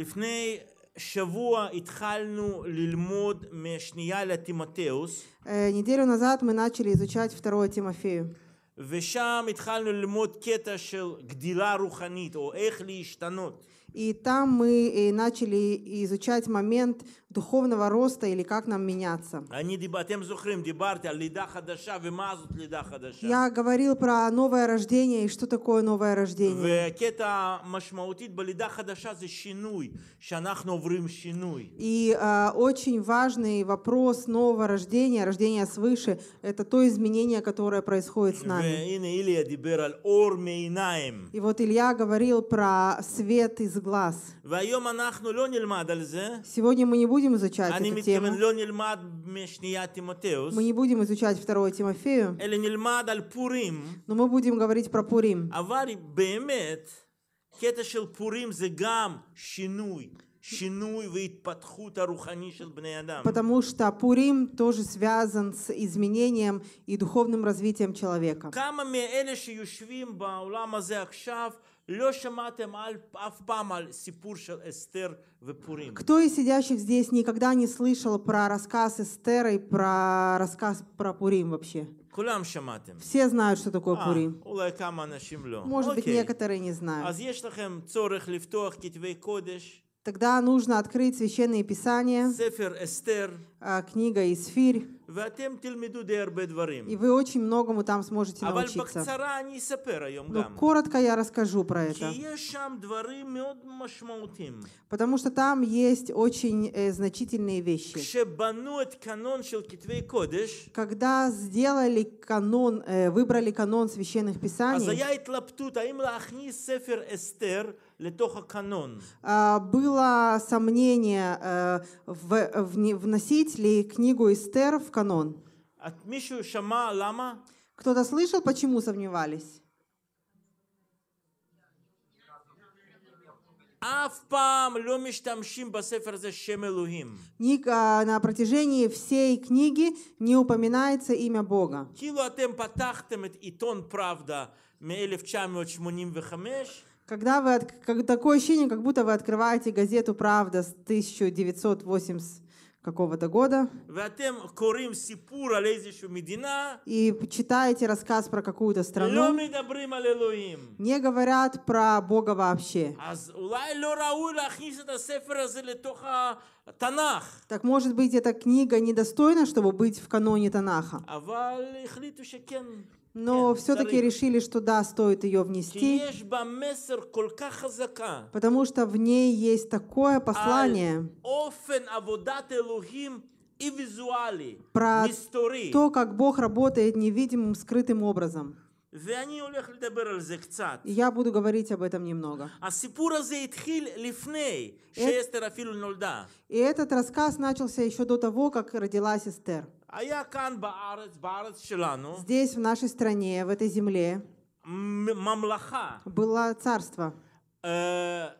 לפני שבוע התחלנו ללמוד משנייה לתימותאוס. Неделю назад мы начали изучать второе Тимофею. ושם התחלנו ללמוד קטע של גדילה רוחנית, או איך להשתנות. И там мы начали изучать момент духовного роста или как нам меняться. А Я говорил про новое рождение и что такое новое рождение. И э, очень важный вопрос нового рождения, рождения свыше, это то изменение, которое происходит с нами. И вот Илья говорил про свет из глаз. Сегодня мы не будем будем изучать эту тему. Мы не будем изучать 2 Тимофею, но мы будем говорить про Пурим. Потому что Пурим тоже связан с изменением и духовным развитием человека. כמה מאלה שיושבים בעולם הזה עכשיו кто из сидящих здесь никогда не слышал про рассказ Эстера и про рассказ про Пурим вообще? Все знают, что такое а, Пурим. Может быть, некоторые не знают. А Тогда нужно открыть Священные Писания, а, книга Исфирь, и вы очень многому там сможете а научиться. Но ну, коротко я расскажу про это. Потому что там есть очень э, значительные вещи. Когда сделали канон, э, выбрали канон священных а писаний, а, было сомнение э, в вносить ли книгу Эстер в канон. Кто-то слышал, почему сомневались? אף а, на протяжении всей книги не упоминается имя Бога. כאילו 1985 когда вы, как, такое ощущение, как будто вы открываете газету «Правда» с 1980 какого-то года. И читаете рассказ про какую-то страну. Не говорят про Бога вообще. Так может быть, эта книга недостойна, чтобы быть в каноне Танаха. Но все-таки решили, что да, стоит ее внести, потому что в ней есть такое послание про то, как Бог работает невидимым, скрытым образом. Я буду говорить об этом немного. А э и этот рассказ начался еще до того, как родилась Эстер. А Здесь, в нашей стране, в этой земле, было царство. Э,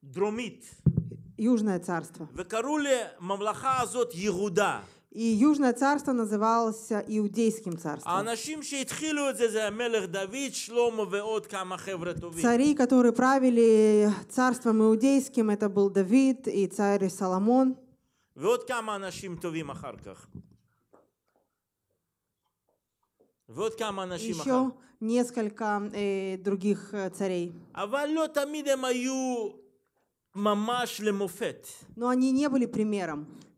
Дромит. Южное царство. И Южное царство называлось Иудейским царством. А Цари, которые правили царством Иудейским, это был Давид и царь Соломон. еще несколько э, других э, царей. А Но они не были примером.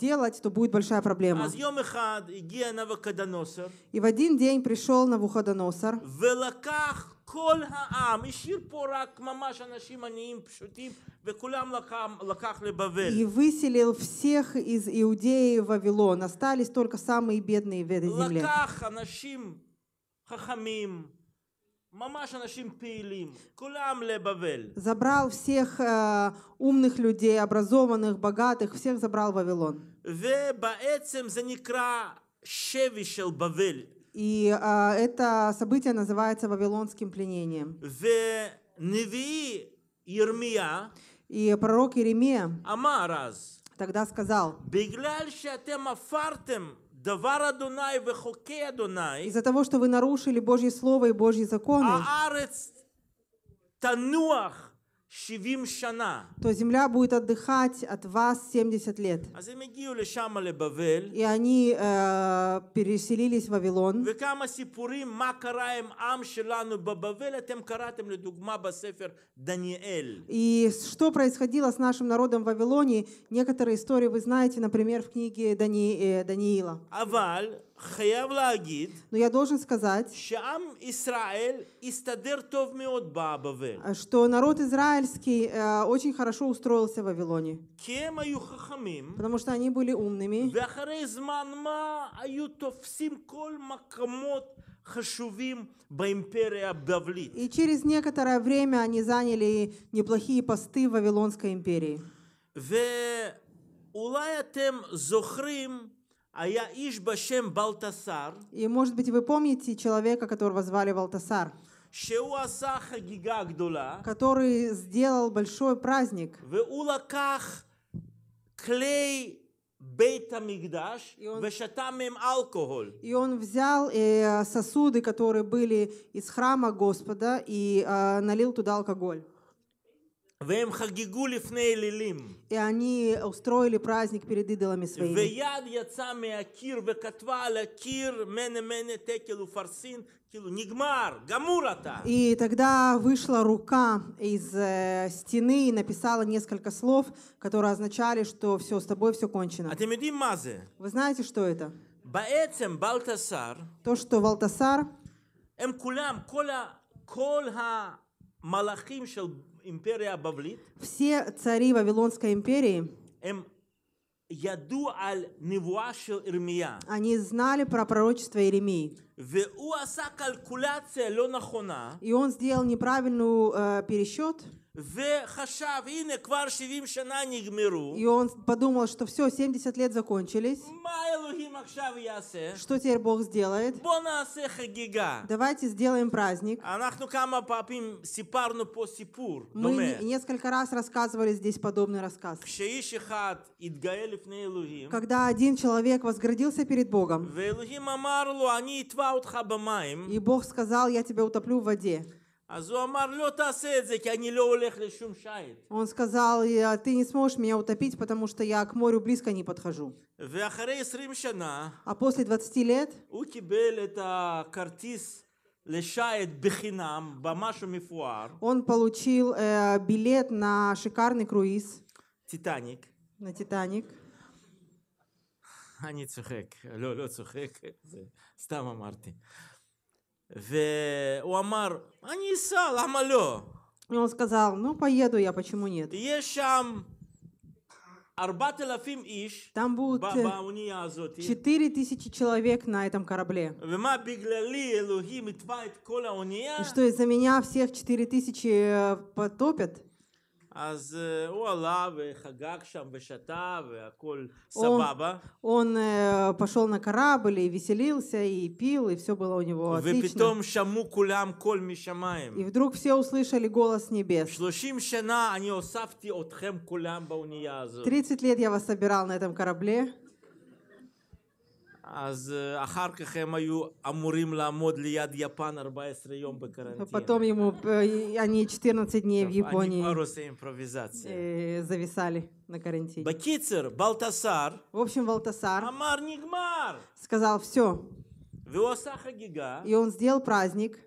делать, то будет большая проблема. И в один день пришел на כל И выселил всех из Иудеи в Вавилон. Остались только самые бедные в этой земле. Забрал всех э, умных людей, образованных, богатых, всех забрал в Вавилон. И э, это событие называется Вавилонским пленением. И пророк Иеремия тогда сказал, из-за того, что вы нарушили Божье Слово и Божьи законы, а то земля будет отдыхать от вас 70 лет. И они э, переселились в Вавилон. И что происходило с нашим народом в Вавилоне, некоторые истории вы знаете, например, в книге Дани, э, Даниила. Но я должен сказать, э, что народ израильский э, очень хорошо устроился в Вавилоне. Потому что они были умными. И через некоторое время они заняли неплохие посты в Вавилонской империи. А и, может быть, вы помните человека, которого звали Валтасар, который сделал большой праздник. И он, и он взял э, сосуды, которые были из храма Господа, и э, налил туда алкоголь. И они устроили праздник перед идолами своими. И тогда вышла рука из э, стены и написала несколько слов, которые означали, что все, с тобой все кончено. Вы знаете, что это? То, что Валтасар, הם эм империя Бавлит, все цари Вавилонской империи, эм, они знали про пророчество Иеремии. И он сделал неправильный э, пересчет. И он подумал, что все, 70 лет закончились. Что теперь Бог сделает? Давайте сделаем праздник. А Мы несколько раз рассказывали здесь подобный рассказ. Когда один человек возгордился перед Богом, а и Бог сказал, я тебя утоплю в воде. А он сказал, ты не сможешь меня утопить, потому что я к морю близко не подхожу. А после 20 лет он получил э, билет на шикарный круиз. Титаник. На Титаник. אני צוחק, לא, לא צוחק, סתם Мартин. והוא אמר, אני אסע, למה לא? И он сказал, ну поеду я, почему нет? יש שם 4,000 איש Там будут באונייה הזאת. 4000 человек на этом корабле. ומה בגללי אלוהים התווה את כל האונייה? И что из-за меня всех 4000 э, потопят? אז הוא עלה וחגג שם ושתה והכל סבבה. Он пошел на корабль и веселился, и пил, и все было у него отлично. ופתאום שמעו כולם קול משמיים. И вдруг все услышали голос небес. 30 שנה אני הוספתי אתכם כולם באונייה הזאת. 30 лет я вас собирал на этом корабле. אז אחר כך הם היו אמורים לעמוד ליד יפן 14 יום בקרנטין. потом ему э, они 14 дней в Японии. они просто импровизация. Э, зависали на карантине. בקיצר, Балтасар. В общем, Балтасар. Амар Нигмар. Сказал все. והוא עשה И он сделал праздник.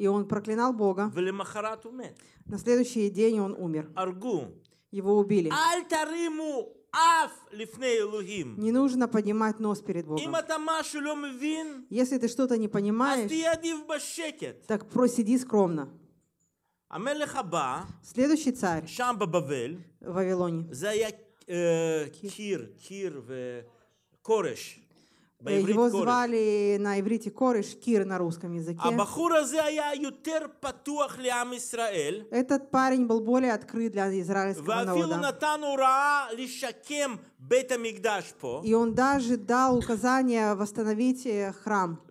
И он проклинал Бога. На следующий день он умер. הרגו. Его убили. אל не нужно поднимать нос перед Богом. Если ты что-то не понимаешь, так просиди скромно. Следующий царь в Вавилоне. Э, кир, Кир, Кореш. Э, его звали на иврите Кореш, Кир на русском языке. А Этот парень был более открыт для израильского народа. И он даже дал указание восстановить э, храм. И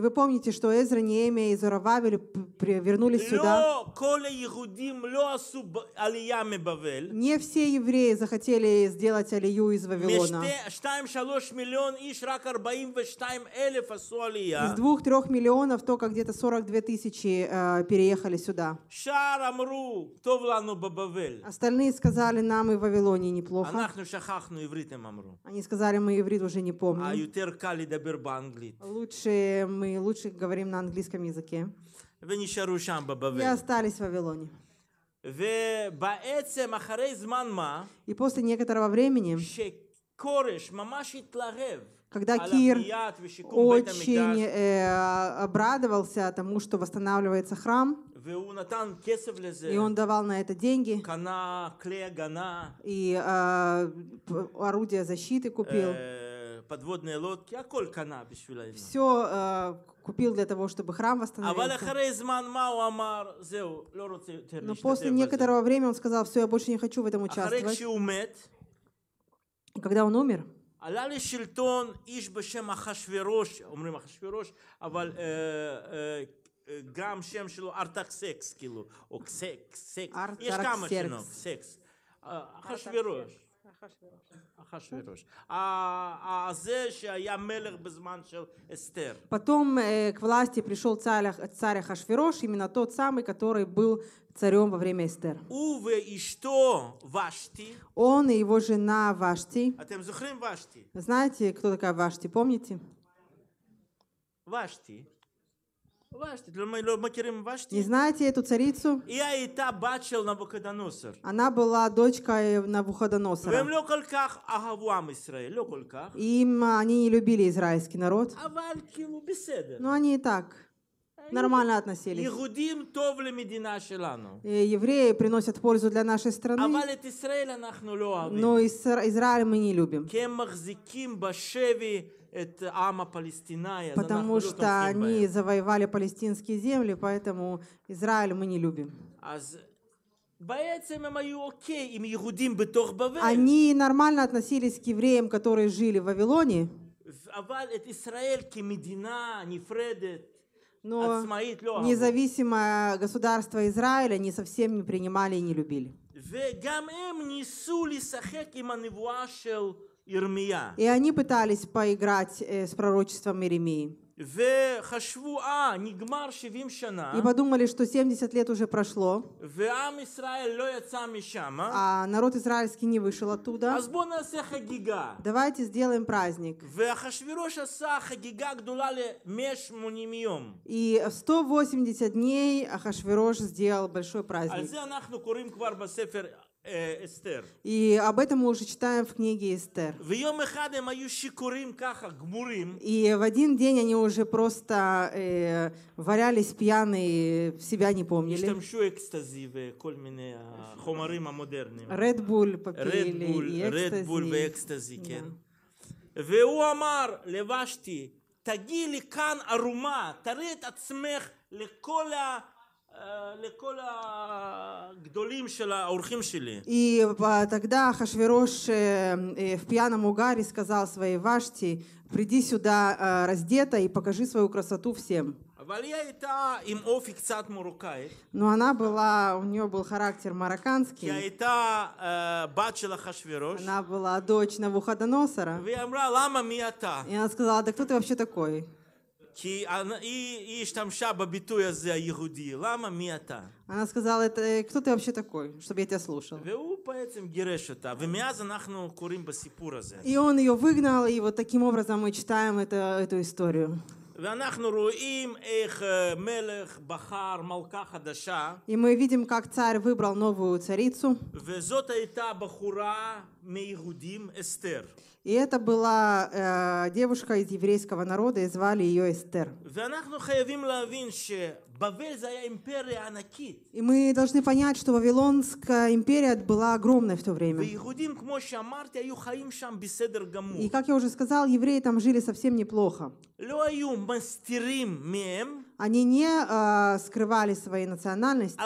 вы помните, что Эзра, Неемия и Зурававель вернулись сюда. Не все евреи захотели сделать Алию из Вавилона. Из двух-трех миллионов только где-то 42 тысячи э, переехали сюда. Остальные сказали, нам и в Вавилоне неплохо. Они сказали, мы иврит уже не помним. А лучше мы лучше говорим на английском языке. И остались в Вавилоне. И после некоторого времени, когда Кир очень э, обрадовался тому, что восстанавливается храм, и он давал на это деньги, и э, орудия защиты купил, э, подводные лодки, а коль Все э, купил для того, чтобы храм а восстановился. Но после некоторого времени он сказал, все, я больше не хочу в этом участвовать. И когда он умер, גם שם שלו ארטקסקס, כאילו, או קסקס, יש כמה שמות, סקס, אחשוורוש, ну. А, а Потом э, к власти пришел царь, царь Ахашвирош, именно тот самый, который был царем во время Эстер. и что Вашти? Он и его жена Вашти. А Знаете, кто такая Вашти, помните? Вашти. Не знаете эту царицу? Я бачил на Она была дочкой на э, Навуходоносора. Им а, они не любили израильский народ. А но ну, они и так нормально относились. Э, евреи приносят пользу для нашей страны, а но Израиль мы не любим. Потому что они завоевали палестинские земли, поэтому Израиль мы не любим. А они нормально относились к евреям, которые жили в Вавилоне. Но независимое государство Израиля не совсем не принимали и не любили. Ирмия. И они пытались поиграть э, с пророчеством Иеремии. А, И подумали, что 70 лет уже прошло, а народ израильский не вышел оттуда. Давайте сделаем праздник. И в 180 дней Ахашвирош сделал большой праздник. Э, Эстер. И об этом мы уже читаем в книге Эстер. Эм и в один день они уже просто э, варялись пьяные, себя не помнили. А, а Red Bull попили Red Bull, и экстази. Red Bull ואקסטזי, כן. והוא אמר, לבשתי, תגיעי לכאן ערומה, Э, и а, тогда Хашвирош э, э, в пьяном угаре сказал своей Вашти, приди сюда раздета и покажи свою красоту всем. Но она была, у нее был характер марокканский. Она была дочь Навуходоносора. И она сказала, да кто ты вообще такой? כי היא השתמשה בביטוי הזה, היהודי. למה? מי אתה? Она сказала, это э, кто ты вообще такой, чтобы я тебя слушал? И он ее выгнал, и вот таким образом мы читаем это, эту историю. Э, и мы видим, как царь выбрал новую царицу. И это была э, девушка из еврейского народа, и звали ее Эстер. И мы должны понять, что Вавилонская империя была огромной в то время. И, как я уже сказал, евреи там жили совсем неплохо они не э, скрывали свои национальности,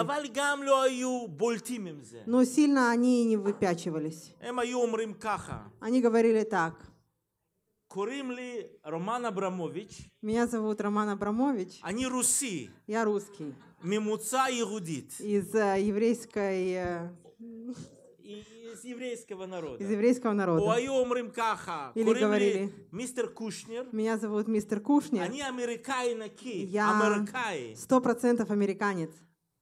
но сильно они не выпячивались. Эм они говорили так. Меня зовут Роман Абрамович, Они руси. я русский, ממוצא יהודית. из э, еврейской... э, из еврейского народа. Из еврейского народа. Или говорили, мистер Кушнер. Меня зовут мистер Кушнер. Они американки, Я сто процентов американец.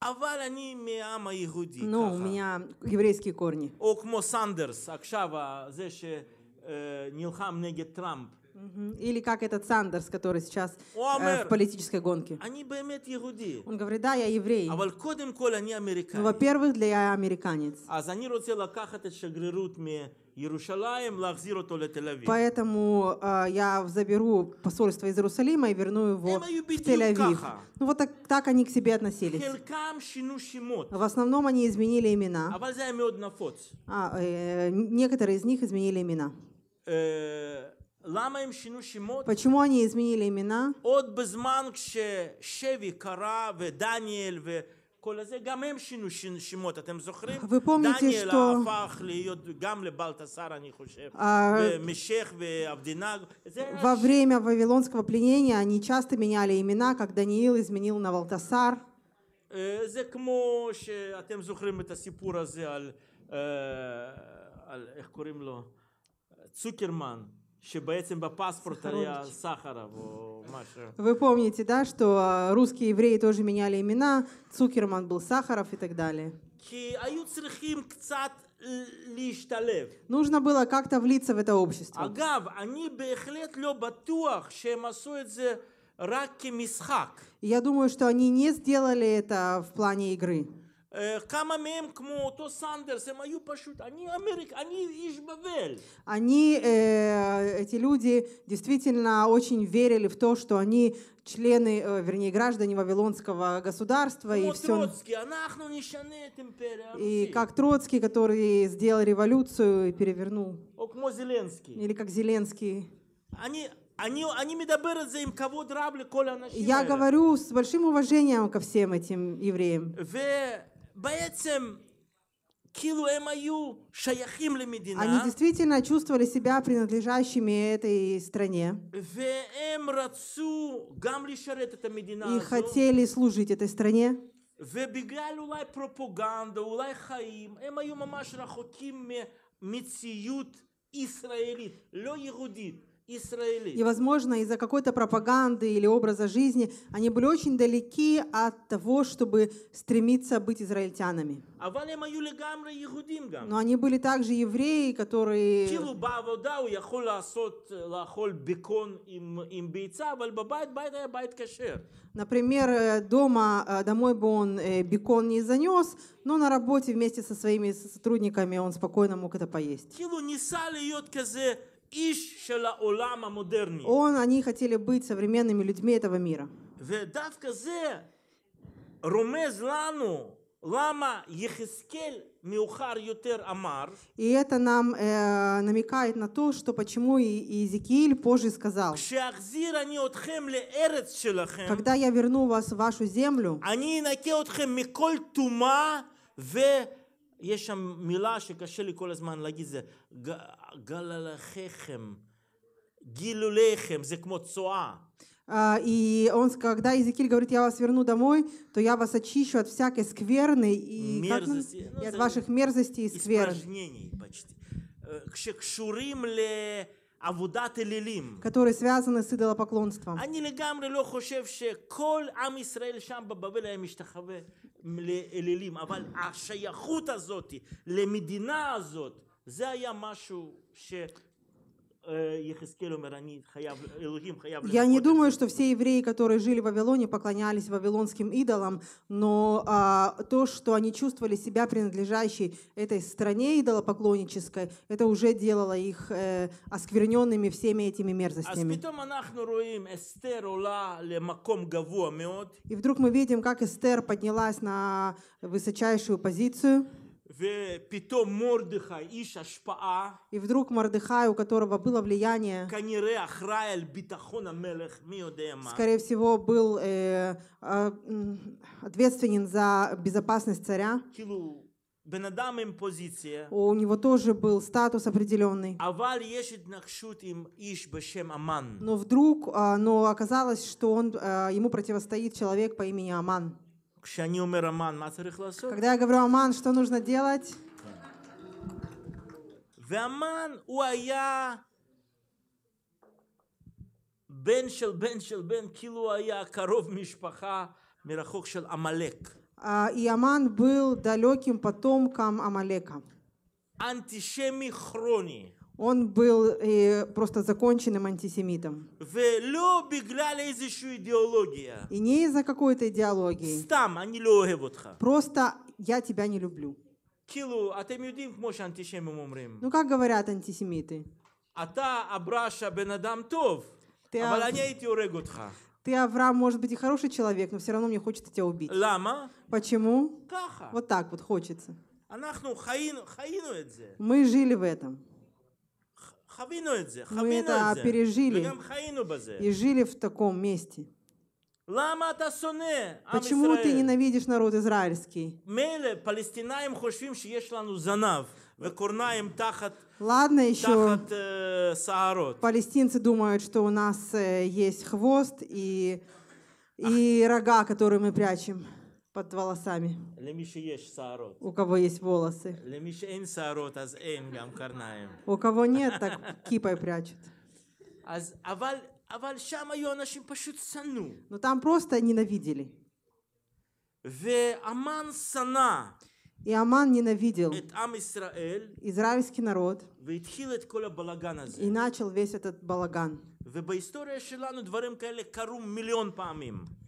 אבל אני מעם היהודי, ככה. נו, מהיברייסקי קורני. או כמו סנדרס, עכשיו, זה שנלחם נגד טראמפ. Или как этот Сандерс, который сейчас э, в политической гонке. Он говорит, да, я еврей. А Но, ну, во-первых, для я американец. А Поэтому э, я заберу посольство из Иерусалима и верну его эм, а в Тель-Авив. Ну вот так, так они к себе относились. В основном они изменили имена. А, э, некоторые из них изменили имена. Э, Почему они изменили имена? От Шеви, Вы помните, что а, во время вавилонского пленения они часто меняли имена, как Даниил изменил на Валтасар. Э, זה כמו שאתם זוכרים את הסיפור הזה על, э, על שבעצם בפספורט היה Сахаров. Вы помните, да, что а, русские евреи тоже меняли имена, Цукерман был Сахаров и так далее. А Нужно было как-то влиться в это общество. אגב, אני בהחלט לא בטוח שהם עשו Я думаю, что они не сделали это в плане игры. Э, кама Мем Кмо То Сандерс. הם היו פשוט Они אמריק они איש בבל. они э, эти люди действительно очень верили в то что они члены э, вернее граждане вавилонского государства и а все и как Троцкий который сделал революцию и перевернул или как Зеленский они они, они им кого драбли коля Я говорю с большим уважением ко всем этим евреям. בעצם כאילו הם היו שייכים למדינה. Они действительно чувствовали себя принадлежащими этой стране. והם רצו גם לשרת את המדינה И хотели служить этой стране. ובגלל אולי פרופוגנדה, אולי חיים, הם היו ממש רחוקים ממציאות ישראלית, לא יהודית. И, возможно, из-за какой-то пропаганды или образа жизни они были очень далеки от того, чтобы стремиться быть израильтянами. Но они были также евреи, которые... Э, Например, э, дома, э, домой бы он бекон не занес, но на работе вместе со своими сотрудниками он спокойно мог это поесть. Он, они хотели быть современными людьми этого мира. И это нам э, намекает на то, что почему Иезекииль позже сказал, когда я верну вас в вашу землю, יש שם מילה שקשה לי כל הזמן להגיד, זה гилюлехем, זה כמו צואה. И он, когда Иезекииль говорит, я вас верну домой, то я вас очищу от всякой скверны и, Мерзости, ну, и от ваших мерзостей и скверн. почти. שקשורים ל... עבודת אלילים. которые связаны с идолопоклонством. אני לגמרי לא חושב שכל עם ישראל שם בבבל היה משתחווה לאלילים, אבל השייכות הזאת למדינה הזאת זה היה משהו ש... Я не думаю, что все евреи, которые жили в Вавилоне, поклонялись вавилонским идолам, но а, то, что они чувствовали себя принадлежащей этой стране идолопоклоннической, это уже делало их э, оскверненными всеми этими мерзостями. И вдруг мы видим, как Эстер поднялась на высочайшую позицию. Э, и вдруг Мордыхай, у которого было влияние, скорее всего, был э, э, ответственен за безопасность царя. У него тоже был статус определенный. Но вдруг, а, но оказалось, что он, а, ему противостоит человек по имени Аман. Когда я говорю «Аман», что нужно делать? והמן הוא היה בן של בן של בן, כאילו היה קרוב משפחה מרחוק של עמלק. Иаман был далеким потомком Амалека. Антишеми хрони. Он был э, просто законченным антисемитом. И не из-за какой-то идеологии. Стам, а Просто я тебя не люблю. А ну как говорят антисемиты? А ты, Авраам, ты, Авраам, может быть и хороший человек, но все равно мне хочется тебя убить. Почему? Вот так вот хочется. Мы жили в этом. Мы это пережили и жили в таком месте. Почему ты ненавидишь народ израильский? Ладно еще. Э, Палестинцы думают, что у нас э, есть хвост и, и рога, которые мы прячем под волосами. У кого есть волосы. У кого нет, так кипой прячут. Но ну, там просто ненавидели. והמן שנא и Аман ненавидел израильский народ и начал весь этот балаган.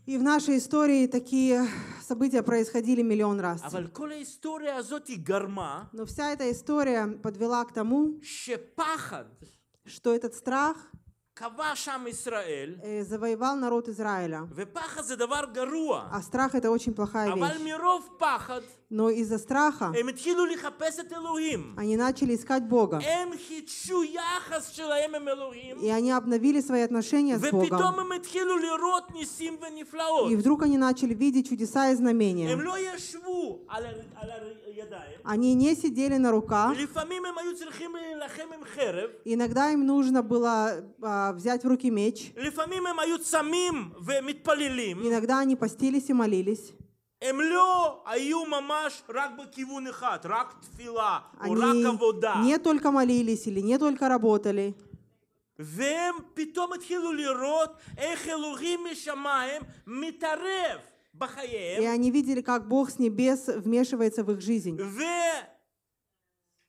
И в нашей истории такие события происходили миллион раз. Но вся эта история подвела к тому, что этот страх э, завоевал народ Израиля. А страх это очень плохая вещь. Но из-за страха они начали искать Бога. И они обновили свои отношения с Богом. И вдруг они начали видеть чудеса и знамения. Они не сидели на руках. Иногда им нужно было а, взять в руки меч. Иногда они постились и молились. Эмлё, аю мамаш, рак бакивун и рак тфила, рака вода. не только молились или не только работали. והם פתאום התחילו לראות איך אלוהים משמיים מתערב בחייהם. И они видели, как Бог с небес вмешивается в их жизнь.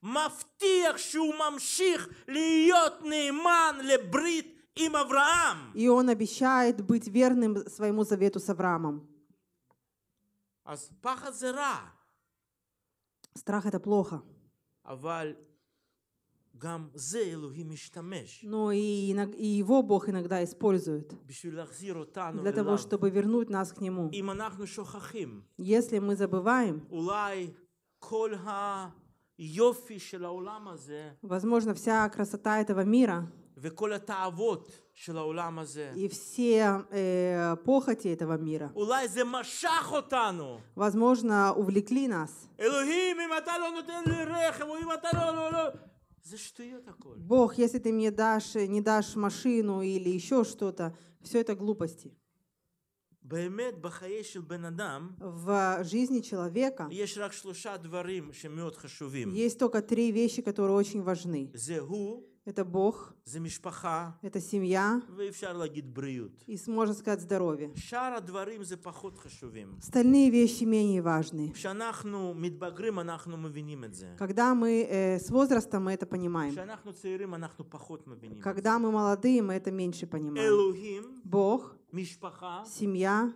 ומבטיח שהוא ממשיך להיות נאמן לברית עם אברהם. И он обещает быть верным своему завету с Авраамом. אז а פחד Страх это плохо. אבל גם זה אלוהים משתמש. Но и, и его Бог иногда использует для того, чтобы вернуть нас к Нему. Если мы забываем, возможно, вся красота этого мира וכל התאוות של העולם הזה. И все э, похоти этого мира. אולי זה משך אותנו. Возможно, увлекли нас. אלוהים, אם אתה לא נותן לי רכב, או אם אתה לא, לא, לא. זה שטויות הכל. Бог, если ты мне дашь, не дашь машину или еще что-то, все это глупости. באמת בחיי של בן אדם в жизни человека יש רק שלושה דברים שמאוד חשובים. Есть только три вещи, которые очень важны. זה הוא это Бог, это семья, и можно сказать здоровье. שאר Остальные вещи менее важны. Когда мы э, с возрастом мы это понимаем. Когда мы молодые мы это меньше понимаем. Бог, семья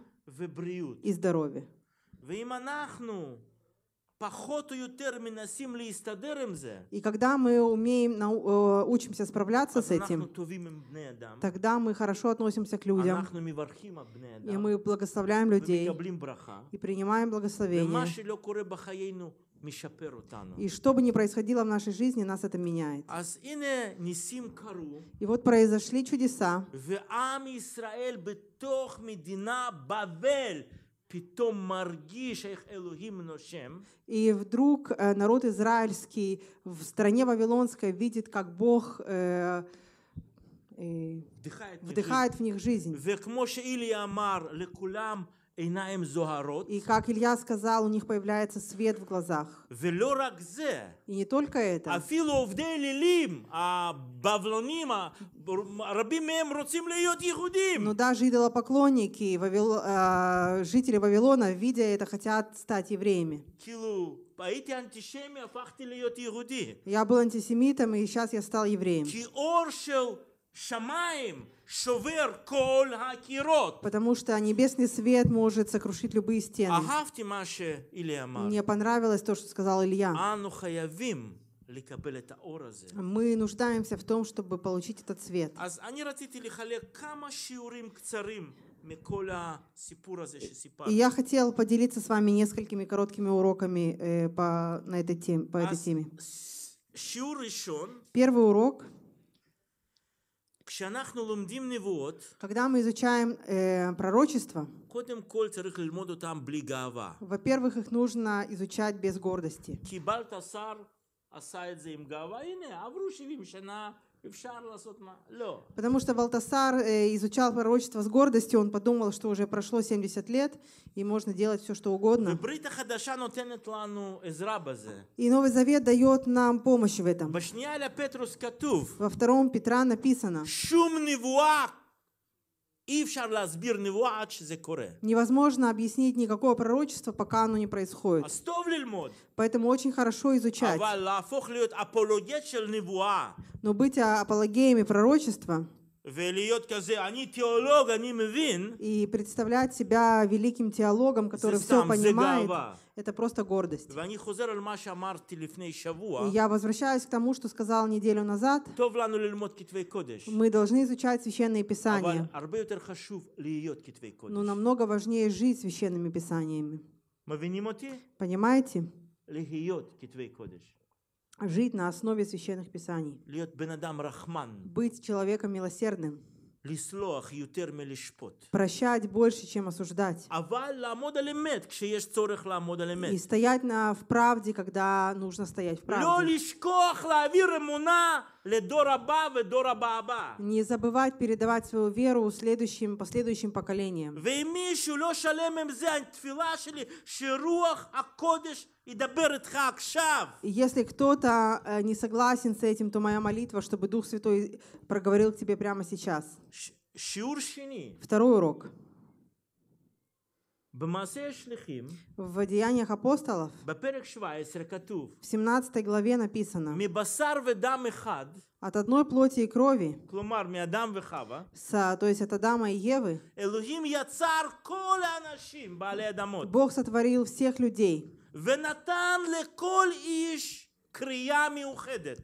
и здоровье. И когда мы умеем, э, учимся справляться с этим, тогда мы хорошо относимся к людям, и мы благословляем людей, и принимаем благословение. И что бы ни происходило в нашей жизни, нас это меняет. И вот произошли чудеса. И вдруг э, народ израильский в стране Вавилонской видит, как Бог э, э, вдыхает в них жизнь. И как Илья сказал, у них появляется свет в глазах. И не только это. Но даже идолопоклонники, Вавил, э, жители Вавилона, видя это, хотят стать евреями. Я был антисемитом, и сейчас я стал евреем. Потому что небесный свет может сокрушить любые стены. Мне понравилось то, что сказал Илья. Мы нуждаемся в том, чтобы получить этот свет. И я хотел поделиться с вами несколькими короткими уроками э, по, на этой теме, по этой теме. Первый урок — когда мы изучаем э, пророчество, во-первых, их нужно изучать без гордости. Потому что Валтасар э, изучал пророчество с гордостью, он подумал, что уже прошло 70 лет, и можно делать все, что угодно. И Новый Завет дает нам помощь в этом. Во втором Петра написано, Невозможно объяснить никакого пророчества, пока оно не происходит. Поэтому очень хорошо изучать. Но быть а, апологеями пророчества и представлять себя великим теологом, который все понимает, это просто гордость. И я возвращаюсь к тому, что сказал неделю назад. Мы должны изучать священные писания. Но намного важнее жить священными писаниями. Понимаете? Жить на основе священных писаний. Быть человеком милосердным. Прощать больше, чем осуждать. И стоять на, в правде, когда нужно стоять в правде. Не забывать передавать свою веру следующим, последующим поколениям. А если кто-то э, не согласен с этим, то моя молитва, чтобы Дух Святой проговорил к тебе прямо сейчас. Второй урок. В Деяниях апостолов в 17 главе написано «От одной плоти и крови, то есть от Адама и Евы, Бог сотворил всех людей,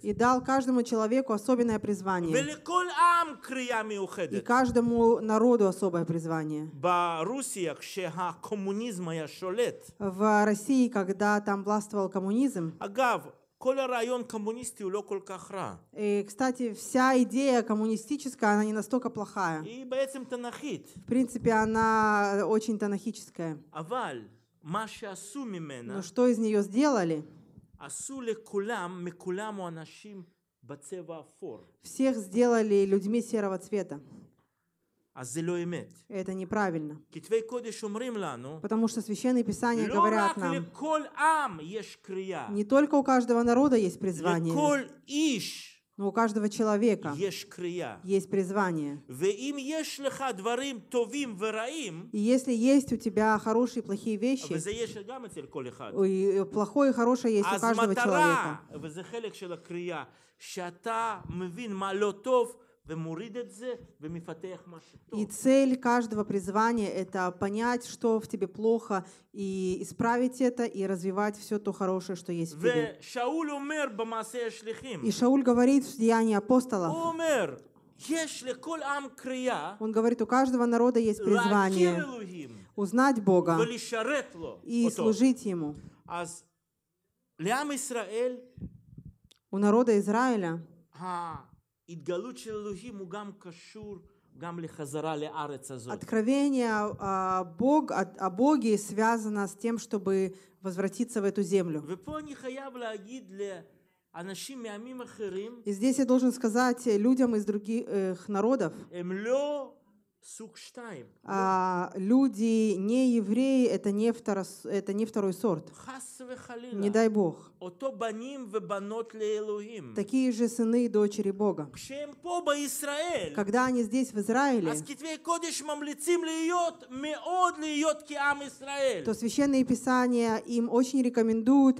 и дал каждому человеку особенное призвание. И каждому народу особое призвание. В России, когда там властвовал коммунизм, כל Кстати, вся идея коммунистическая, она не настолько плохая. В принципе, она очень тонахическая. Но что из нее сделали? Всех сделали людьми серого цвета. А Это неправильно. Потому что Священные Писания говорят нам, не только у каждого народа есть призвание, но у каждого человека есть призвание. И если есть у тебя хорошие и плохие вещи, и э, плохое и хорошее есть у а каждого человека, и цель каждого призвания — это понять, что в тебе плохо, и исправить это, и развивать все то хорошее, что есть в тебе. И Шауль говорит в Деянии апостолов, он говорит, у каждого народа есть призвание узнать Бога и служить Ему. У народа Израиля Откровение о, Бог, о Боге связано с тем, чтобы возвратиться в эту землю. И здесь я должен сказать людям из других э, народов, а люди не евреи это не, второ, это не второй сорт. Не дай Бог. Такие же сыны и дочери Бога. Когда они здесь в Израиле, то священные писания им очень рекомендуют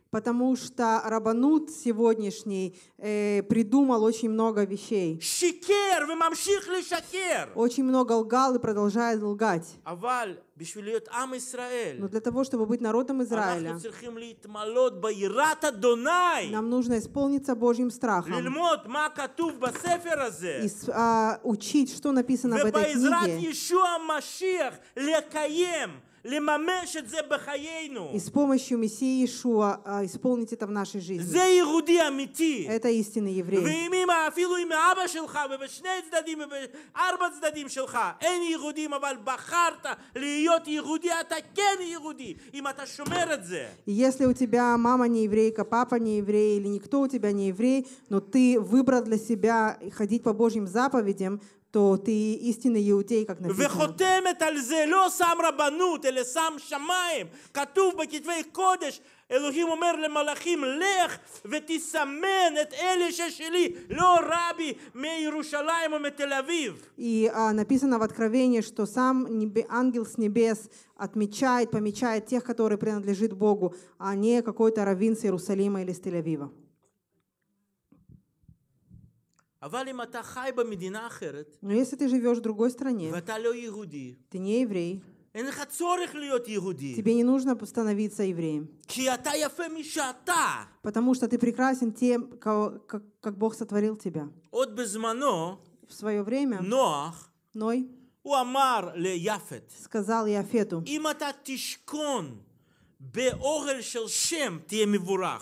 потому что Рабанут сегодняшний э, придумал очень много вещей. שיקר וממשיך לשקר. Очень много лгал и продолжает лгать. אבל בשביל Ам Исраэль. Но для того, чтобы быть народом Израиля, אנחנו צריכים להתמלות ביראת нам нужно исполниться Божьим страхом ללמוד מה כתוב בספר и а, учить, что написано в этой ובעזרת книге. ישוע המשיח לקיים и с помощью Мессии Ишуа а, исполнить это в нашей жизни. Это истинный еврей. Если у тебя мама не еврейка, папа не еврей, или никто у тебя не еврей, но ты выбрал для себя ходить по Божьим заповедям, то ты истинный иудей, как написано. אלוהים אומר למלאכים, לך ותסמן את אלה ששלי, Раби, רבי מירושלים או тель אביב. И а написано в Откровении, что сам ангел с небес отмечает, помечает тех, которые принадлежит Богу, а не какой-то раввин с Иерусалима или с Тель-Авива. Но если ты живешь в другой стране, ты не еврей, Тебе не нужно становиться евреем. Потому что ты прекрасен тем, как, как Бог сотворил тебя. От безмано В свое время Ноах, Ной сказал Яфету,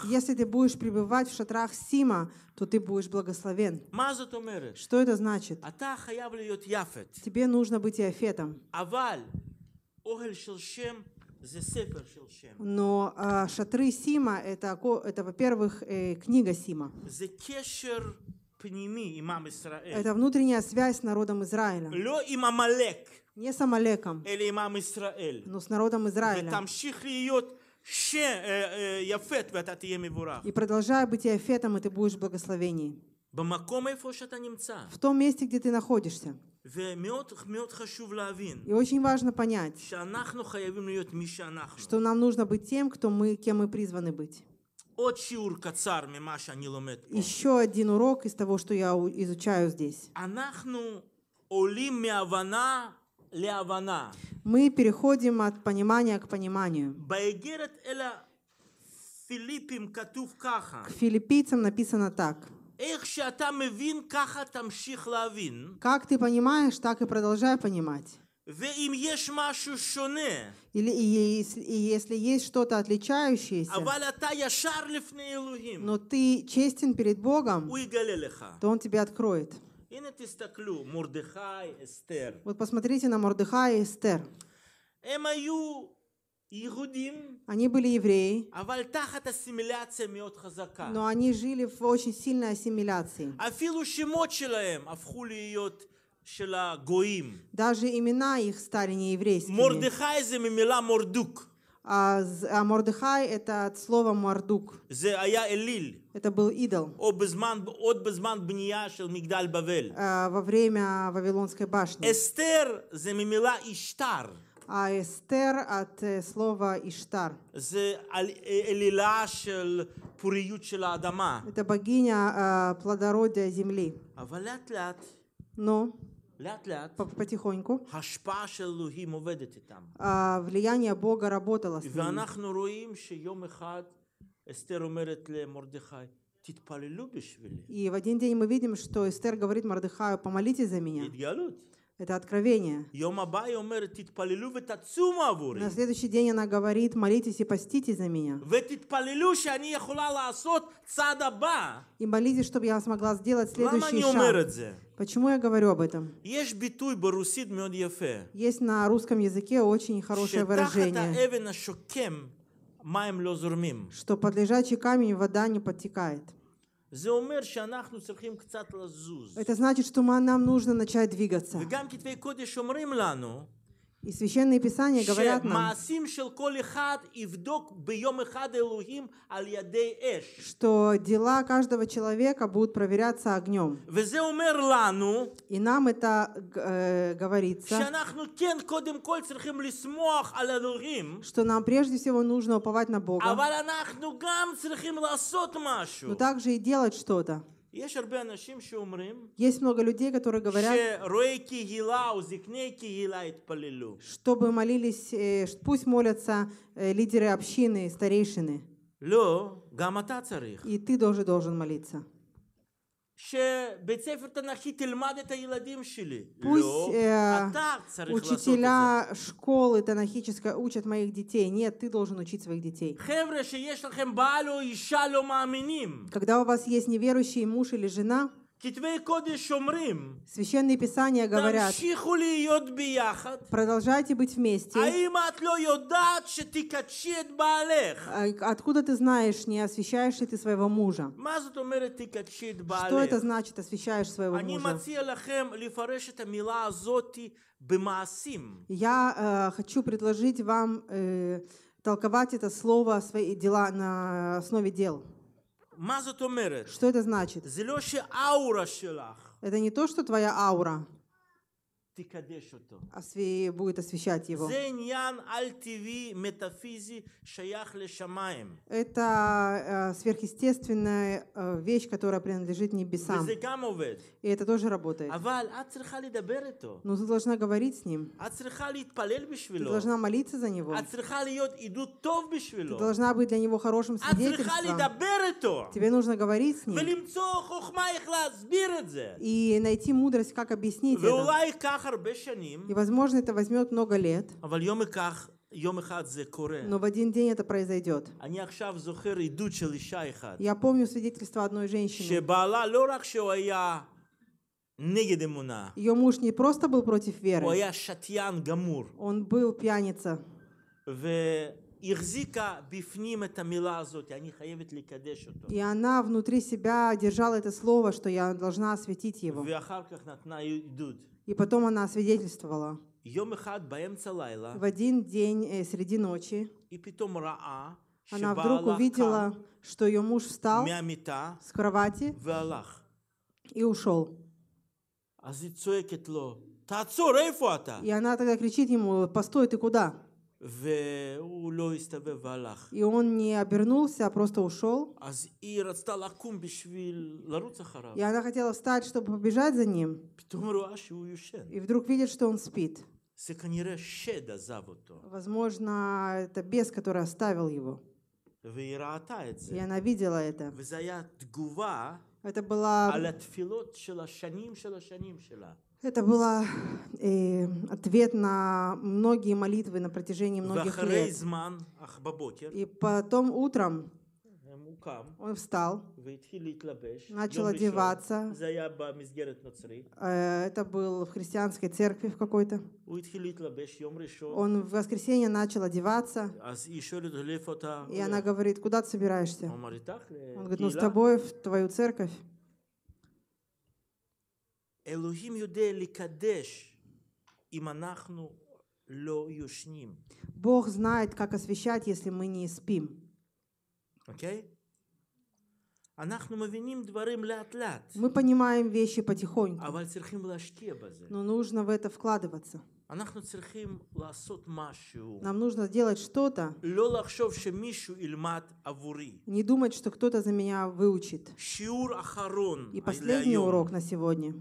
если ты будешь пребывать в шатрах Сима, то ты будешь благословен. Что это значит? А Тебе нужно быть иофетом. Но э, шатры Сима это, это во-первых, э, книга Сима. Это внутренняя связь с народом Израиля не с Амалеком, но с народом Израиля. Э, э, и продолжая быть Иофетом, и ты будешь в благословении. В том месте, где ты находишься. И очень важно понять, что нам нужно быть тем, кто мы, кем мы призваны быть. Еще один урок из того, что я изучаю здесь. Мы переходим от понимания к пониманию. К филиппийцам написано так. Как ты понимаешь, так и продолжай понимать. Или если, если есть что-то отличающееся, но ты честен перед Богом, то Он тебе откроет. Вот посмотрите на Мордыхая и Эстер. они были евреи, но они жили в очень сильной ассимиляции. Даже имена их стали нееврейскими. Мордыхай – это мимила мордук. А, а Мордыхай — это от слова «мордук». Это был идол. А, во время Вавилонской башни. Эстер — это мимила Иштар. А Эстер от э, слова Иштар. Э, это богиня а, плодородия земли. Но ну? потихоньку а, влияние Бога работало с ним. И в один день мы видим, что Эстер говорит Мордыхаю, помолитесь за меня. Это откровение. На следующий день она говорит, молитесь и постите за меня. И молитесь, чтобы я смогла сделать следующий шаг. Почему я говорю об этом? Есть на русском языке очень хорошее выражение, что под лежачий камень вода не подтекает. Это значит, что нам нужно начать двигаться. И священные писания говорят нам, что дела каждого человека будут проверяться огнем. И нам это э, говорится, что нам прежде всего нужно уповать на Бога, но также и делать что-то. Есть много людей, которые говорят, чтобы молились, э, пусть молятся э, лидеры общины, старейшины. И ты тоже должен молиться. Пусть э, учителя школы танахической учат моих детей. Нет, ты должен учить своих детей. Когда у вас есть неверующий муж или жена, Священные Писания говорят, продолжайте быть вместе. А откуда ты знаешь, не освещаешь ли ты своего мужа? Что это значит, освещаешь своего мужа? Я э, хочу предложить вам э, толковать это слово, свои дела на основе дел. Что это значит? Это не то, что твоя аура осве... будет освещать его. Это э, сверхъестественная э, вещь, которая принадлежит небесам. И это тоже работает. Но а ну, ты должна говорить с ним. А ты должна молиться за него. А ты должна быть для него хорошим свидетельством. Тебе нужно говорить с ним. И найти мудрость, как объяснить это. И, возможно, это возьмет много лет. Но в один день это произойдет. Я помню свидетельство одной женщины. Ее муж не просто был против веры. Он был пьяница. בפנים את המילה הזאת, אני חייבת לקדש אותו. И она внутри себя держала это слово, что я должна осветить его. ואחר כך נתנה עידוד. И потом она свидетельствовала. В один день э, среди ночи она вдруг увидела, что ее муж встал с кровати и ушел. А и она тогда кричит ему, «Постой, ты куда?» И он не обернулся, а просто ушел. И она хотела встать, чтобы побежать за ним. И вдруг видит, что он спит. Возможно, это бес, который оставил его. И она видела это. Это была это был э, ответ на многие молитвы на протяжении многих лет. И потом утром эм, он встал, начал одеваться. Э, это был в христианской церкви в какой-то. Он в воскресенье начал одеваться. И она говорит, куда ты собираешься? Он говорит, ну с тобой в твою церковь. אלוהים יודע לקדש אם אנחנו לא יושנים. Бог знает, как освещать, если мы не спим. אוקיי? Мы понимаем вещи потихоньку. А Но нужно в это вкладываться. Нам нужно сделать что-то. Не думать, что кто-то за меня выучит. И а последний урок на сегодня.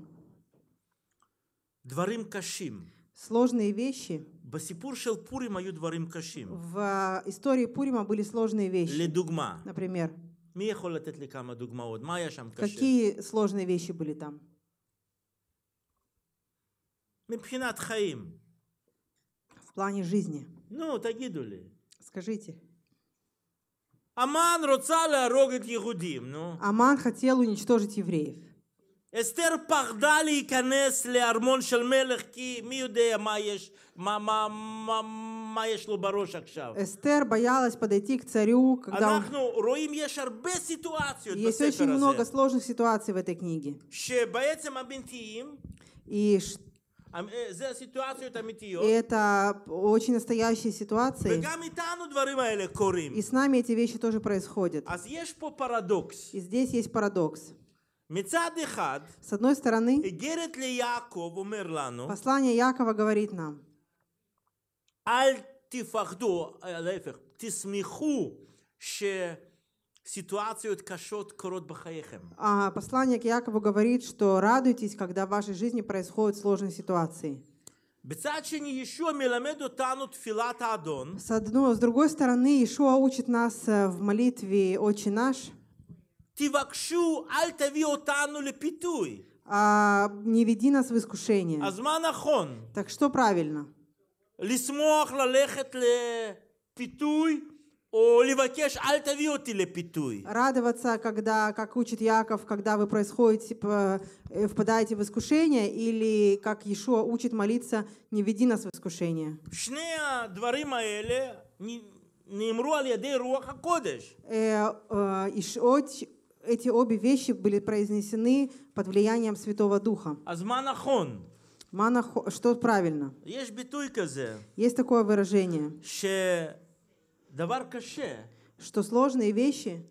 Дворим кашим. Сложные вещи. Басипур шел Пурима ю дварим кашим. В а, истории Пурима были сложные вещи. дугма, Например. Какие сложные вещи были там? מבחינת חיים. В плане жизни. Ну, תגידו לי. Скажите. Аман רוצה להרוג את ну. Аман хотел уничтожить евреев. אסתר פחדה להיכנס לארמון של מלך כי מי יודע מה יש, מה, מה, מה, מה יש לו בראש עכשיו. אסתר боялась подойти к царю, когда אנחנו רואים יש הרבה סיטואציות Есть בספר очень много הזה. сложных ситуаций в этой книге. שבעצם הבינתיים И זה הסיטואציות האמיתיות. Это очень настоящие ситуации. וגם איתנו דברים האלה קורים. И с нами эти вещи тоже происходят. אז יש פה פרדוקס. И здесь есть парадокс. С одной стороны, послание Якова говорит нам, а послание к Якову говорит, что радуйтесь, когда в вашей жизни происходят сложные ситуации. С одной, с другой стороны, Иешуа учит нас э, в молитве «Отче наш», תבקשו, אל תביא אותנו לפיתוי. А, не веди нас в искушение. Азманахон. Так что правильно? לשמוח ללכת לפיתוי או לבקש альтави תביא אותי Радоваться, когда, как учит Яков, когда вы происходите, э, впадаете в искушение, или, как Иешуа учит молиться, не веди нас в искушение. שני не האלה נאמרו על ידי רוח הקודש. Ишоть эти обе вещи были произнесены под влиянием Святого Духа. Азманахон. Манахо, что правильно? Есть Есть такое выражение, что сложные вещи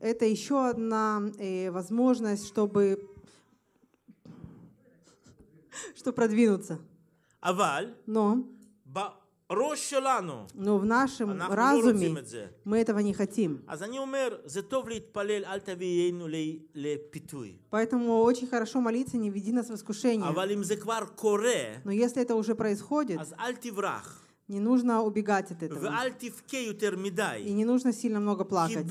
это еще одна э, возможность, чтобы что продвинуться. Но но в нашем разуме мы этого не хотим. А Поэтому очень хорошо молиться, не веди нас в искушение. А Но если это уже происходит, не нужно убегать от этого. И не нужно сильно много плакать.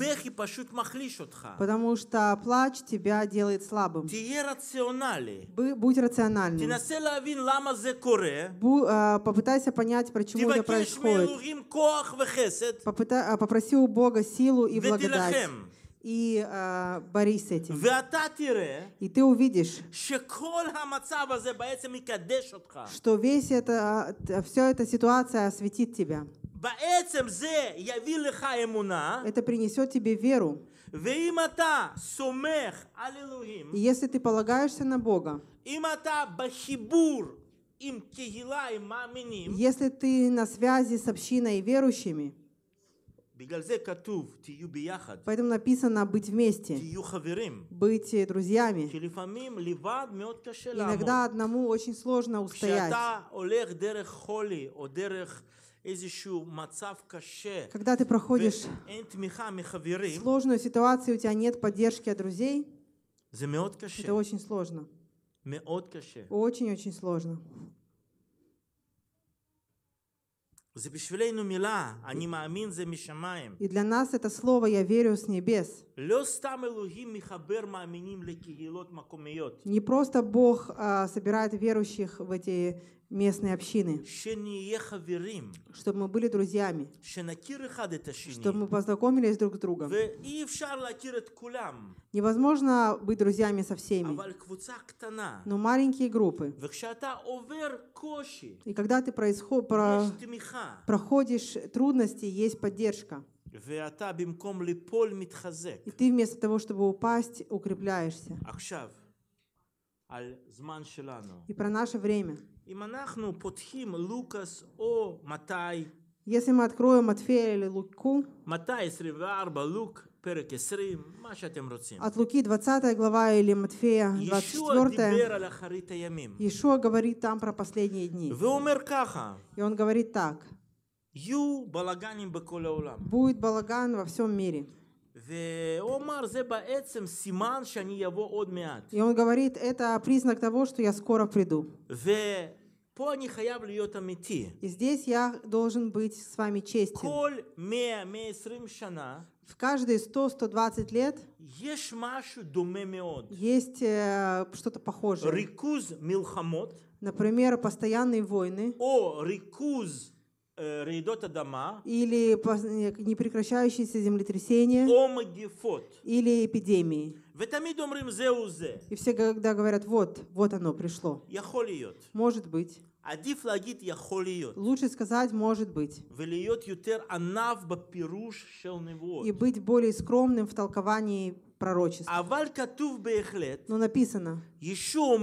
Потому что плач тебя делает слабым. Будь рациональным. Бу, э, попытайся понять, почему это происходит. А, попроси у Бога силу и благодать и э, борись с этим. И ты увидишь, что весь это, а, вся эта ситуация осветит тебя. Это принесет тебе веру. И если ты полагаешься на Бога, если ты на связи с общиной и верующими, Поэтому написано быть вместе, быть друзьями. Иногда одному очень сложно устоять. Когда ты проходишь сложную ситуацию, у тебя нет поддержки от друзей, это очень сложно. Очень-очень сложно. А и для нас это слово «я верю с небес». Не просто Бог а, собирает верующих в эти местной общины, чтобы мы были друзьями, чтобы мы познакомились друг с другом. Невозможно быть друзьями со всеми, а но маленькие группы. И когда ты происход... про... проходишь трудности, есть поддержка. И ты вместо того, чтобы упасть, укрепляешься. И про наше время. Если мы откроем Матфея или Луку, от Луки 20 глава или Матфея 24, Иешуа говорит там про последние дни. И он говорит так. Будет балаган во всем мире. И он говорит, это признак того, что я скоро приду. И здесь я должен быть с вами честен. В каждые 100-120 лет есть э, что-то похожее. Например, постоянные войны. О, рикуз Э, или непрекращающиеся землетрясения, или эпидемии. И все когда говорят, вот, вот оно пришло. Может быть. Лучше сказать может быть. И быть более скромным в толковании пророчеств. Но написано, Иешуа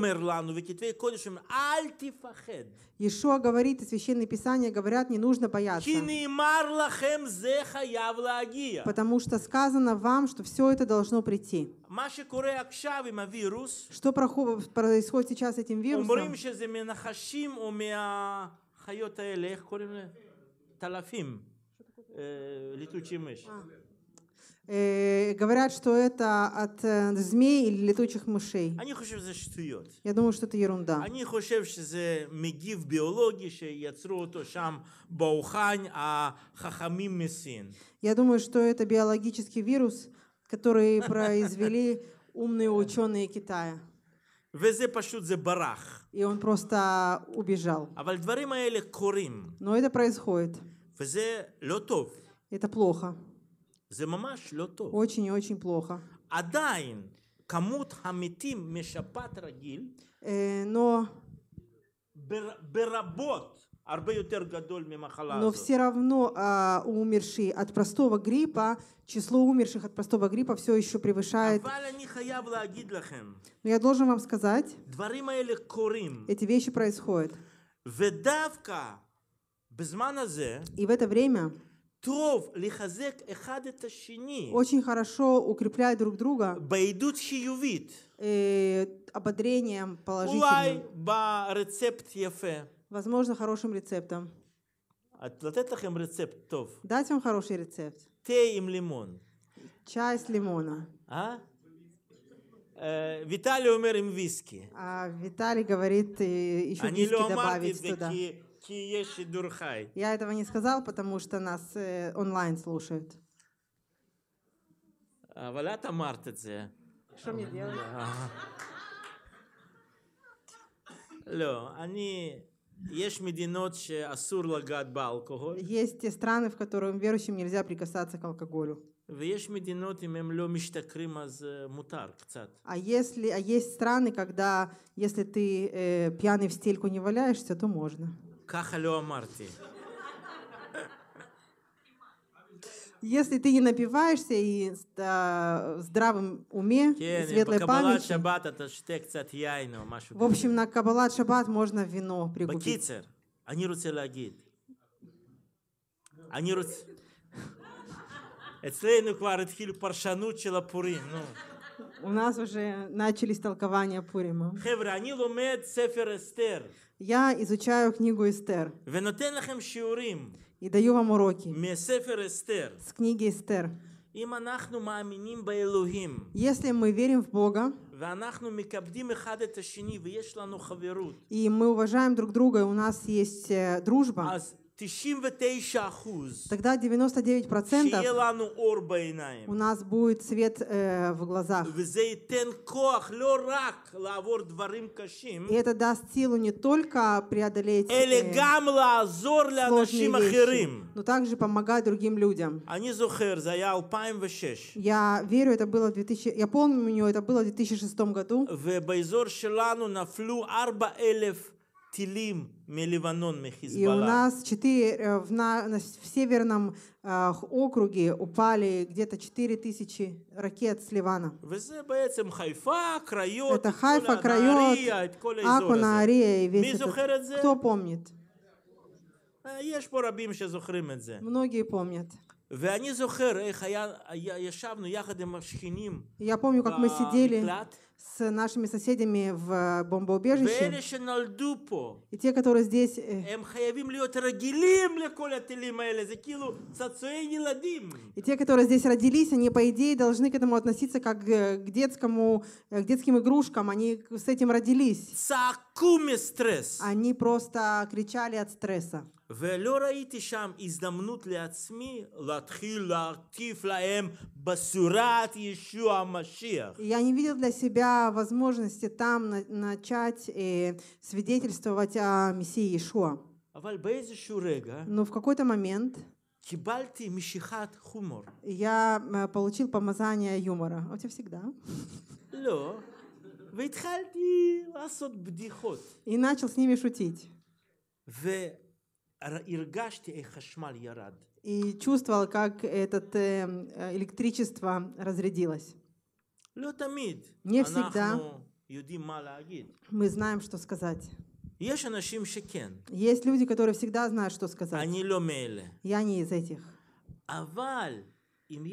говорит, и Священные Писания говорят, не нужно бояться. Потому что сказано вам, что все это должно прийти. Что происходит сейчас с этим вирусом? החיות האלה, Э, говорят, что это от э, змей или летучих мышей. Я думаю, что это ерунда. А Я думаю, что это биологический вирус, который произвели умные ученые Китая. וזה פשוט, זה ברח. И он просто убежал. אבל דברים האלה קורים. Но это происходит. וזה לא Это плохо. Очень и очень плохо. Э, но но все равно а, умершие от простого гриппа, число умерших от простого гриппа все еще превышает. Но я должен вам сказать, эти вещи происходят. И в это время очень хорошо укрепляют друг друга э, ободрением положительным. Возможно, хорошим рецептом. Дать вам хороший рецепт. Чай с лимона. А? Э, Виталий умер им виски. А Виталий говорит, э, еще виски добавить туда. Я этого не сказал, потому что нас э, онлайн слушают. А, что мне делать? А есть те страны, в которых верующим нельзя прикасаться к алкоголю. ויש מדינות, אם הם לא משתכרים, אז מותר קצת. А если, а есть страны, когда, если ты э, пьяный в стельку не валяешься, то можно. ככה Марти. Если ты не напиваешься и а, в э, здравом уме, כן, светлой памяти, шаббат, אתה в общем, на Каббалат Шаббат можно вино пригубить. Они אני Они להגיד, אני רוצה... אצלנו כבר התחילו פרשנות של У нас уже начались толкования Пурима. Хевра, они ломят Сефер Эстер. Я изучаю книгу Эстер. שיעורים И даю вам уроки מספר с книги Эстер. באלוהים Если мы верим в Бога, השני חברות, и мы уважаем друг друга, и у нас есть э, дружба, אז Тогда 99% у нас будет свет э, в глазах. И это даст силу не только преодолеть э, сложные вещи, но также помогать другим людям. Я верю, это было 2000... Я помню, это было в 2006 году. И у нас четыре, э, в, на, в северном э, округе упали где-то четыре тысячи ракет с Ливана. Это Хайфа, Крайот, Акуна, Ария и весь этот. Кто помнит? А, Многие помнят. Я помню, как мы сидели с нашими соседями в э, бомбоубежище. И те, которые здесь, э, и те, которые здесь родились, они, по идее, должны к этому относиться как э, к, детскому, к детским игрушкам. Они с этим родились. Они просто кричали от стресса. ולא ראיתי שם הזדמנות לעצמי להתחיל להטיף להם בשורת ישוע המשיח. Я не видел для себя возможности там начать и э, свидетельствовать о Мессии Иешуа. אבל באיזשהו רגע... Но в какой-то момент... קיבלתי משיכת חומור. Я э, получил помазание юмора. А у тебя всегда? לא. והתחלתי לעשות בדיחות. И начал с ними шутить. И чувствовал, как это э, э, электричество разрядилось. Не всегда мы знаем, что сказать. Есть люди, которые всегда знают, что сказать. Я не из этих. Но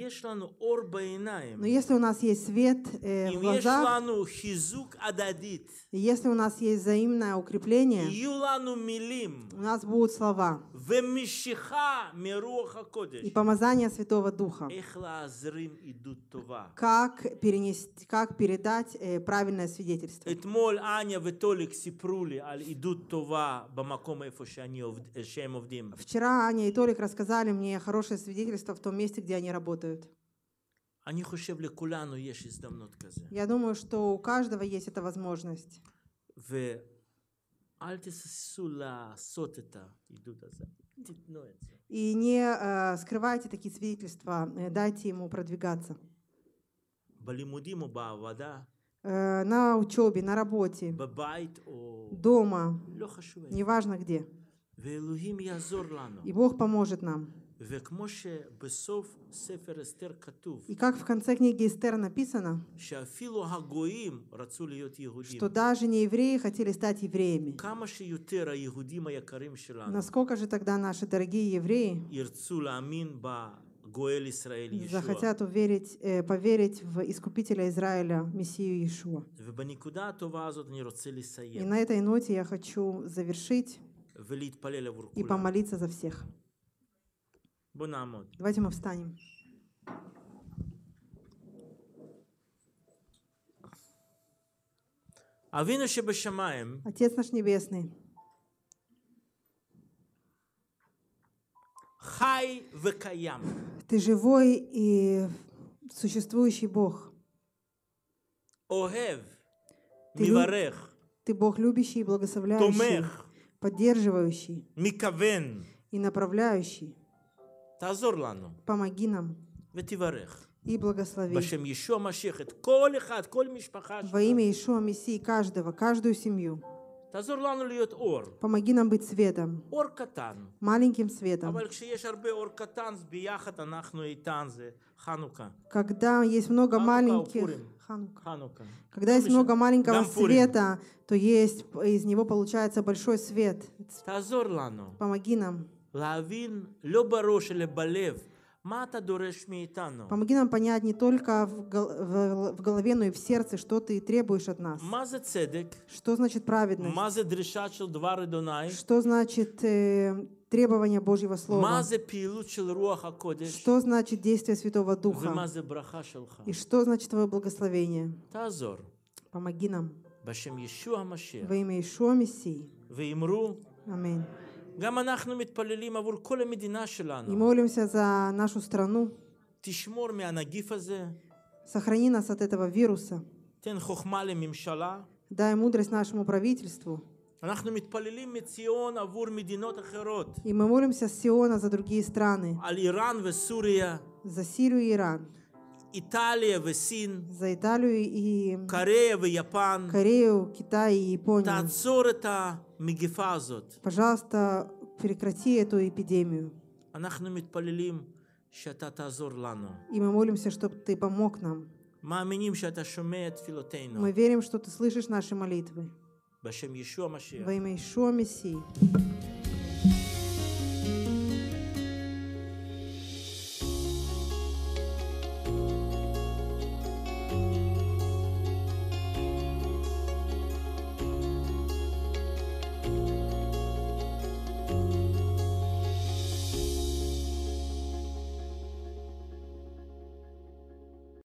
если у нас есть свет э, в глазах, если у нас есть взаимное укрепление, у нас будут слова и помазание Святого Духа. Как, перенести, как передать э, правильное свидетельство? Э, Вчера Аня и Толик рассказали мне хорошее свидетельство в том месте, где они работают работают. А я думаю, что у каждого есть эта возможность. И не э, скрывайте такие свидетельства, э, дайте ему продвигаться. Э, на учебе, на работе, дома, неважно где. И Бог поможет нам. И как в конце книги Эстер написано, что даже не евреи хотели стать евреями. Насколько же тогда наши дорогие евреи захотят уверить, э, поверить в Искупителя Израиля, Мессию Иешуа. И на этой ноте я хочу завершить и помолиться за всех. Давайте мы встанем. Отец наш Небесный, Хай Ты живой и существующий Бог. Охев, ты, миварех, ты Бог любящий и благословляющий, томех, поддерживающий, микавен, и направляющий. תעזור לנו. Помоги нам. ותברך. И благослови. בשם ישוע משיח את כל אחד, כל משפחה Во имя Иешуа Мессии каждого, каждую семью. Тазор лану להיות ор. Помоги нам быть светом. Ор катан. Маленьким светом. אבל כשיש הרבה אור קטן, אז ביחד אנחנו איתן, זה חנוכה. Когда есть много маленьких... Ханука. Когда есть много маленького света, то есть из него получается большой свет. Тазор лану. Помоги нам. להבין לא ברור שלבלב מה אתה דורש מאיתנו. Помоги нам понять не только в, голове, но и в сердце, что ты требуешь от нас. מה זה צדק? Что значит праведность? מה זה דרישה של דבר אדוני? Что значит э, требование Божьего Слова? Что значит действие Святого Духа? И что значит твое благословение? Помоги нам. בשם ישוע המשיח. Во имя Ишуа Мессии. Аминь. И молимся за нашу страну. Сохрани нас от этого вируса. Дай мудрость нашему правительству. И мы молимся с Сиона за другие страны. За Сирию и Иран. Италия и Син, за Италию и Корея и Япон, Корею, Китай и Японию. Пожалуйста, прекрати эту эпидемию. И мы молимся, чтобы ты помог нам. Мы верим, что ты слышишь наши молитвы. Во имя Ишуа Мессии.